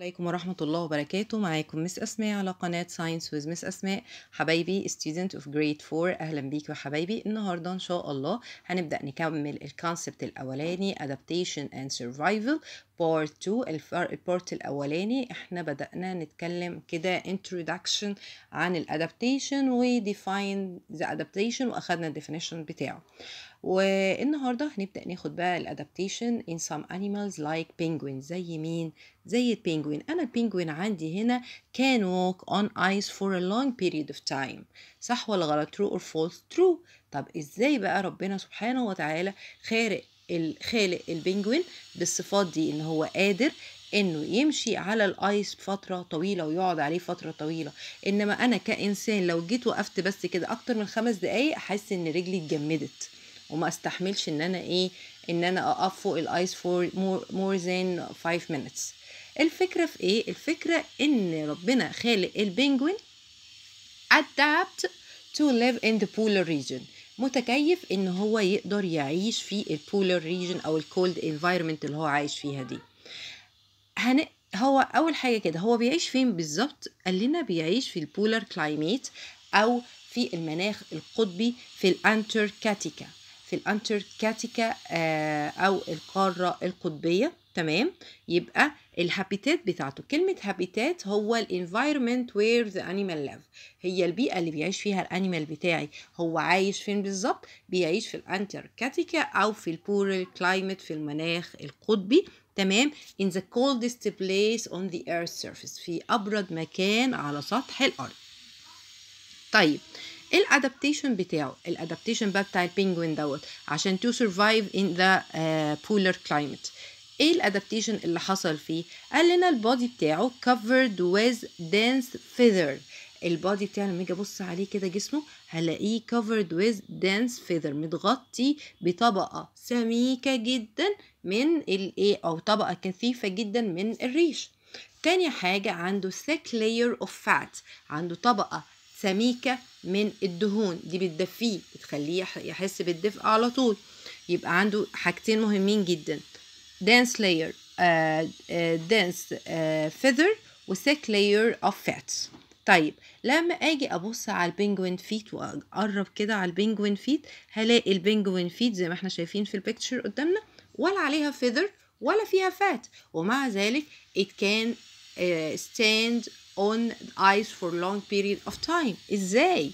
عليكم ورحمة الله وبركاته معاكم مس أسماء على قناة ساينس ويز مس أسماء حبايبي student of grade 4 أهلا بيك حبايبي النهاردة إن شاء الله هنبدأ نكمل الكونسبت الأولاني adaptation and survival بارت 2 البارت الاولاني احنا بدأنا نتكلم كده introduction عن الادابتيشن وديفاين ذا ادابتيشن واخدنا الديفينيشن بتاعه والنهارده هنبدأ ناخد بقى الادابتيشن in some animals like penguins زي مين زي البينجوين انا البينجوين عندي هنا can walk on ice for a long period of time صح ولا غلط true or false true طب ازاي بقى ربنا سبحانه وتعالى خارق الخالق البنجوين بالصفات دي ان هو قادر انه يمشي على الايس فتره طويله ويقعد عليه فتره طويله انما انا كانسان لو جيت وقفت بس كده اكتر من خمس دقايق احس ان رجلي اتجمدت وما استحملش ان انا ايه ان انا اقف فوق الايس فور مور ذان 5 minutes الفكره في ايه الفكره ان ربنا خالق البنجوين adapt to live in the polar region متكيف ان هو يقدر يعيش في البولر ريجن او الكولد انفايرمنت اللي هو عايش فيها دي هن... هو اول حاجه كده هو بيعيش فين بالظبط قال لنا بيعيش في البولر كلايميت او في المناخ القطبي في الانتركاتيكا في الانتركاتيكا آه، او القاره القطبيه تمام يبقى الهابيتات بتاعته كلمة هابيتات هو الانفايرمنت وير ذا انيمال ليف هي البيئة اللي بيعيش فيها الانيمال بتاعي هو عايش فين بالظبط بيعيش في الانتركاتيكا او في البور كلايمت في المناخ القطبي تمام in the coldest place on the earth surface في ابرد مكان على سطح الارض طيب الادابتيشن بتاعه الادابتيشن بقى بتاع البينجوين دوت عشان تو سرفايف ان ذا بولر كلايمت ايه الادابتيشن اللي حصل فيه قال لنا البادي بتاعه covered with dense feather البادي بتاعه لما اجي ابص عليه كده جسمه هلاقيه covered with dense feather متغطي بطبقه سميكه جدا من الايه او طبقه كثيفه جدا من الريش تاني حاجه عنده thick layer of fat عنده طبقه سميكه من الدهون دي بتدفيه بتخليه يحس بالدفء على طول يبقى عنده حاجتين مهمين جدا dense layer uh, uh, dense uh, وثيك layer of fat طيب لما اجي ابص على البنجوين فيت واقرب كده على البنجوين فيت هلاقي البنجوين فيت زي ما احنا شايفين في البيكتشر قدامنا ولا عليها فيذر ولا فيها فات ومع ذلك it can uh, stand on ice for long period of time ازاي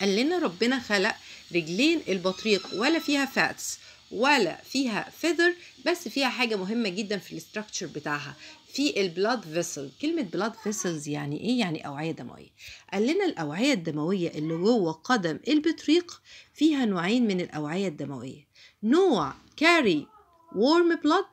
قال لنا ربنا خلق رجلين البطريق ولا فيها فاتس ولا فيها فيذر بس فيها حاجه مهمه جدا في الاستراكشر بتاعها في البلاد فيسل كلمه بلاد فيسلز يعني ايه يعني اوعيه دمويه قال لنا الاوعيه الدمويه اللي جوه قدم البطريق فيها نوعين من الاوعيه الدمويه نوع كاري وورم بلاد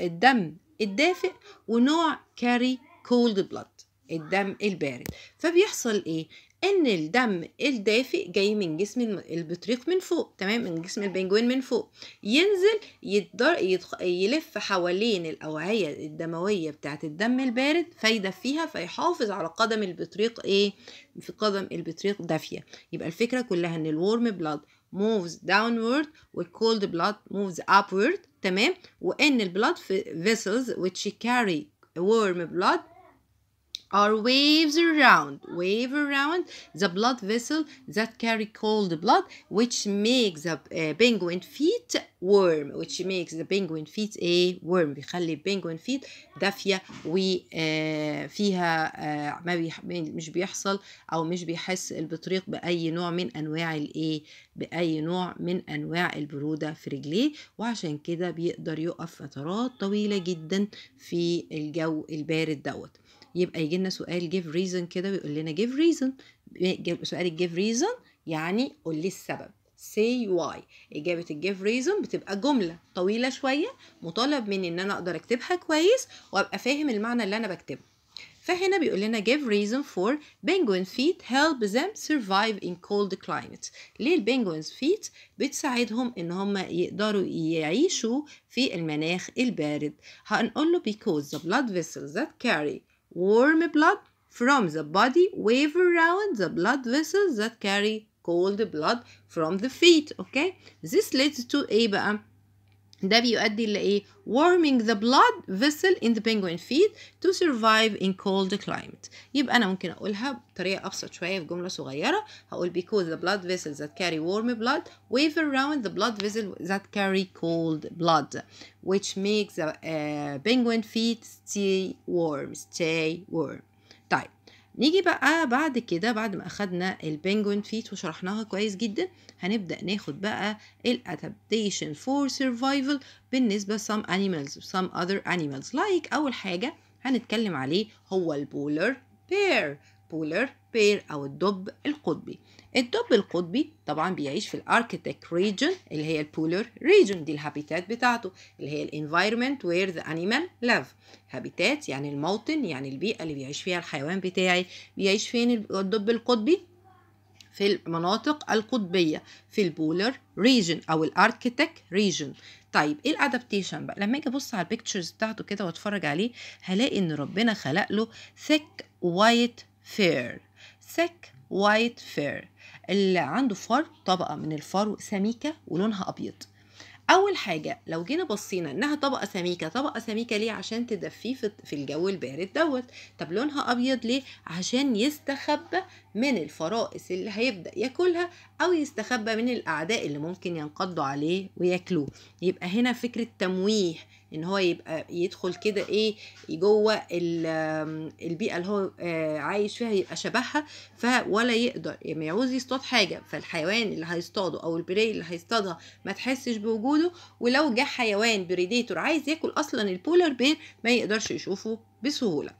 الدم الدافئ ونوع كاري كولد بلاد الدم البارد فبيحصل ايه ان الدم الدافئ جاي من جسم البطريق من فوق تمام من جسم البنجوين من فوق ينزل يدر يدخ... يلف حوالين الاوعيه الدمويه بتاعه الدم البارد فيدفيها فيحافظ على قدم البطريق ايه في قدم البطريق دافيه يبقى الفكره كلها ان الورم بلاد moves downward والكولد blood moves upward تمام وان البلاد في vessels which carry warm blood are waves around wave around the blood vessel that carry cold blood which makes the uh, penguin feet warm which makes the penguin feet a eh, worm بيخلي penguin feet دافية وفيها uh, فيها uh, ما بيح... مش بيحصل او مش بيحس البطريق باي نوع من انواع الايه باي نوع من انواع البرودة في رجليه وعشان كده بيقدر يقف فترات طويلة جدا في الجو البارد دوت يبقى يجي لنا سؤال give reason كده ويقول لنا give reason سؤال الجيف reason يعني قول لي السبب say why إجابة الجيف reason بتبقى جملة طويلة شوية مطالب مني إن أنا أقدر أكتبها كويس وأبقى فاهم المعنى اللي أنا بكتبه فهنا بيقول لنا give reason for penguin feet help them survive in cold climate ليه البنجوينز feet بتساعدهم ان هم يقدروا يعيشوا في المناخ البارد هنقول له because the blood vessels that carry Warm blood from the body waver around the blood vessels that carry cold blood from the feet. Okay, this leads to a ده بيؤدي لإيه؟ warming the blood vessel in the penguin feet to survive in cold climate. يبقى أنا ممكن أقولها بطريقة أبسط شوية في جملة صغيرة هقول because the blood vessels that carry warm blood wave around the blood vessels that carry cold blood which makes the uh, penguin feet stay warm stay warm. طيب نيجي بقى بعد كده بعد ما أخدنا البنجوين فيت وشرحناها كويس جدا هنبدأ ناخد بقى الادابتيشن فور سيرفايفل بالنسبة some animals some other animals لايك أول حاجة هنتكلم عليه هو البولر بير بولر بير أو الدب القطبي الدب القطبي طبعا بيعيش في الاركتيك ريجن اللي هي البولر ريجن دي الهابيتات بتاعته اللي هي الانفايرمنت وير ذا انيمال لاف هابيتات يعني الموطن يعني البيئه اللي بيعيش فيها الحيوان بتاعي بيعيش فين الدب القطبي في المناطق القطبيه في البولر ريجن او الاركتيك ريجن طيب ايه الادابتيشن بقى لما اجي ابص على البيكتشرز بتاعته كده واتفرج عليه هلاقي ان ربنا خلق له ثيك وايت فير thick white fur اللي عنده فر طبقة من الفرو سميكة ولونها أبيض أول حاجة لو جينا بصينا إنها طبقة سميكة طبقة سميكة ليه عشان تدفيه في الجو البارد دوت طب لونها أبيض ليه عشان يستخبى من الفرائس اللي هيبدأ ياكلها أو يستخبى من الأعداء اللي ممكن ينقضوا عليه وياكلوه يبقى هنا فكرة تمويه ان هو يبقى يدخل كده ايه جوه البيئه اللي هو آه، عايش فيها يبقى شبهها فولا يقدر يعني يعوز يصطاد حاجه فالحيوان اللي هيصطاده او البري اللي هيصطادها ما تحسش بوجوده ولو جه حيوان بريديتور عايز ياكل اصلا البولار بير ما يقدرش يشوفه بسهوله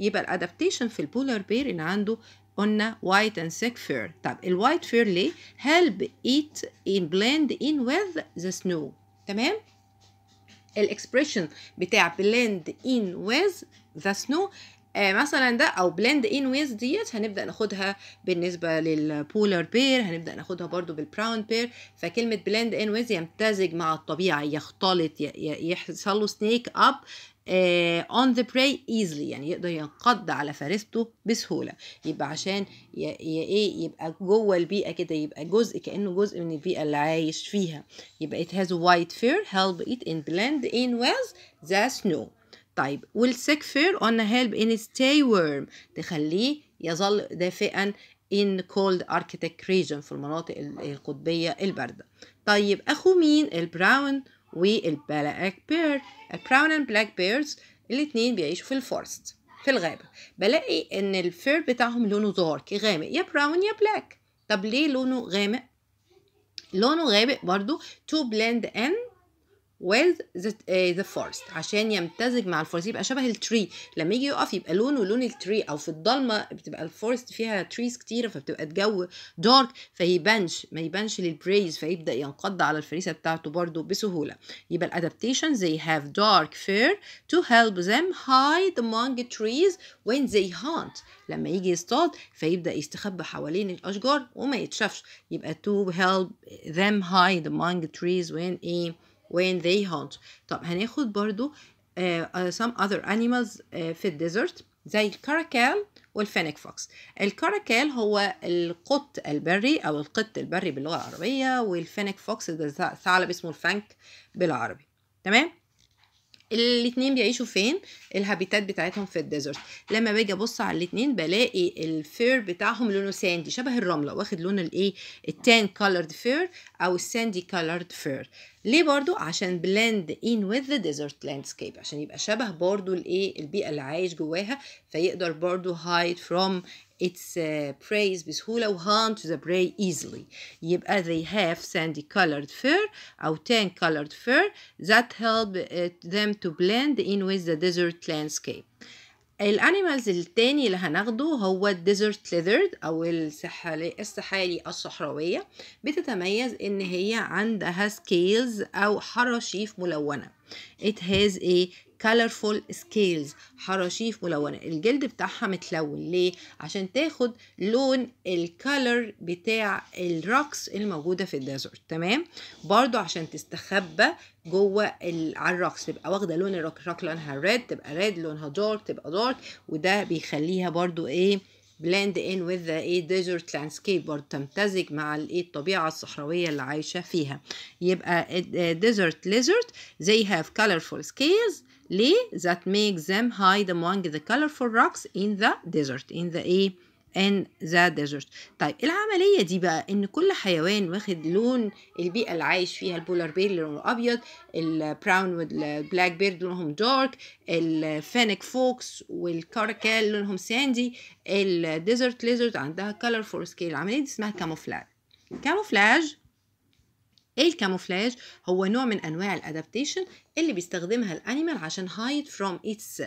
يبقى الادابتيشن في البولار بير ان عنده قلنا white and thick fur طب الوايت فير ليه help it in blend in with the snow تمام expression. بتاع blend in with the snow آه مثلا ده او بلند ان ويز ديت هنبدا ناخدها بالنسبه للبولر بير هنبدا ناخدها برضو بالبراون بير فكلمه بلند ان ويز يمتزج مع الطبيعه يختلط يحصل له سنيك اب اون ذا براي ايزلي يعني يقدر ينقض على فريسته بسهوله يبقى عشان ايه يبقى جوه البيئه كده يبقى جزء كانه جزء من البيئه اللي عايش فيها يبقى it has a white fur help it in blend in with the snow طيب والسك sick fur on help in stay warm تخليه يظل دافئا in cold arctic region في المناطق القطبية الباردة طيب أخو مين البراون والبلاك بير البراون and black bears الاتنين بيعيشوا في الفورست في الغابة بلاقي إن الفير بتاعهم لونه دارك غامق يا براون يا بلاك طب ليه لونه غامق لونه غامق برضو to blend in with the, uh, the forest عشان يمتزج مع الفورست يبقى شبه التري لما يجي يقف يبقى لونه لون التري او في الضلمه بتبقى الفورست فيها تريز كتيره فبتبقى الجو دارك فيبانش ما يبانش للبريز فيبدا ينقض على الفريسه بتاعته برده بسهوله يبقى الادابتيشن they have dark fur to help them hide among trees when they hunt لما يجي يصطاد فيبدا يستخبى حوالين الاشجار وما يتشافش يبقى to help them hide among trees when ايه when they hunt طب هناخد برضو uh, some other animals uh, في الديزرت زي الكاراكال والفينيك فوكس الكاراكال هو القط البري او القط البري باللغه العربيه والفينيك فوكس ده ثعلب اسمه الفانك بالعربي تمام الاتنين بيعيشوا فين الهابيتات بتاعتهم في الديزرت لما باجي ابص على الاتنين بلاقي الفير بتاعهم لونه ساندي شبه الرمله واخد لون الايه التان كولرد فير او الساندي كولرد فير ليه برضو عشان بلند ان وذ ذا ديزرت لاندسكيب عشان يبقى شبه برضو الايه البيئه اللي عايش جواها فيقدر برضو هايد فروم its preys بسهولة و hunt the prey easily يبقى they have sandy colored fur أو tan colored fur that help them to blend in with the desert landscape الانيمالز التاني اللي هناخده هو الديزرت ليذرد او السحالي السحالي الصحراويه بتتميز ان هي عندها سكيلز او حراشيف ملونه it has a colorful scales حراشيف ملونة الجلد بتاعها متلون ليه؟ عشان تاخد لون الكالر بتاع الروكس الموجودة في الديزرت تمام؟ برضو عشان تستخبى جوه على الروكس تبقى واخدة لون الروك لونها ريد تبقى ريد لونها دارك تبقى دارك وده بيخليها برضو ايه blend in with the a desert landscape برضه تمتزج مع الايه الطبيعة الصحراوية اللي عايشة فيها يبقى desert lizard they have colorful scales ليه that makes them hide among the colorful rocks in the desert in the a and the desert طيب العملية دي بقى ان كل حيوان واخد لون البيئة اللي عايش فيها البولار بير لونه ابيض البراون والبلاك بير لونهم دارك الفينك فوكس والكاركال لونهم ساندي الديزرت ليزرد عندها كلر فور سكيل العملية دي اسمها كاموفلاج كاموفلاج ايه الكاموفلاج هو نوع من انواع الادابتيشن اللي بيستخدمها الانيمال عشان هايد فروم اتس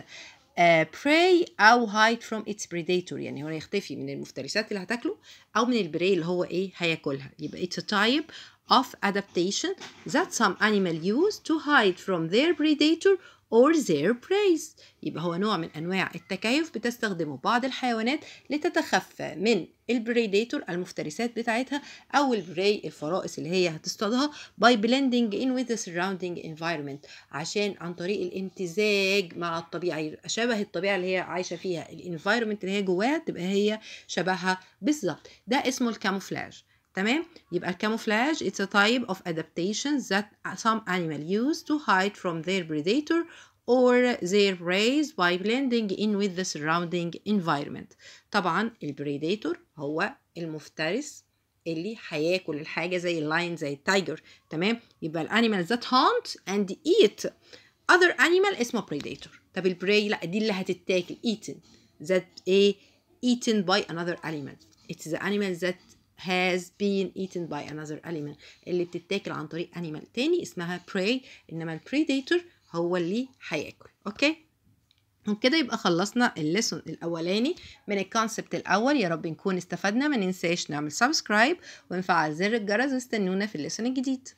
Pray prey او hide from its predator يعني هو هيختفي من المفترسات اللي هتاكله او من البري اللي هو ايه هياكلها يبقى it's a type of adaptation that some animal use to hide from their predator or their praise يبقى هو نوع من أنواع التكيف بتستخدمه بعض الحيوانات لتتخفى من البريديتور المفترسات بتاعتها أو البري الفرائس اللي هي هتصطادها by blending in with the surrounding environment عشان عن طريق الامتزاج مع الطبيعة شبه الطبيعة اللي هي عايشة فيها الانفيرومنت اللي هي جواها تبقى هي شبهها بالظبط ده اسمه الكاموفلاج تمام يبقى camouflage it's a type of adaptation that some animal use to hide from their predator or their prey by blending in with the surrounding environment طبعا البريديتور هو المفترس اللي هياكل الحاجه زي اللاين زي التايجر تمام يبقى الانيمال ذات هانت اند ايت other animal اسمه predator. طب البري لا دي اللي هتتاكل eaten that a eaten by another animal it's the animal that has been eaten by another animal اللي بتتاكل عن طريق animal تاني اسمها prey انما predator هو اللي هياكل اوكي وبكده يبقى خلصنا الليسون الاولاني من الكونسبت الاول يا رب نكون استفدنا ما ننساش نعمل سبسكرايب ونفعل زر الجرس واستنونا في الليسون الجديد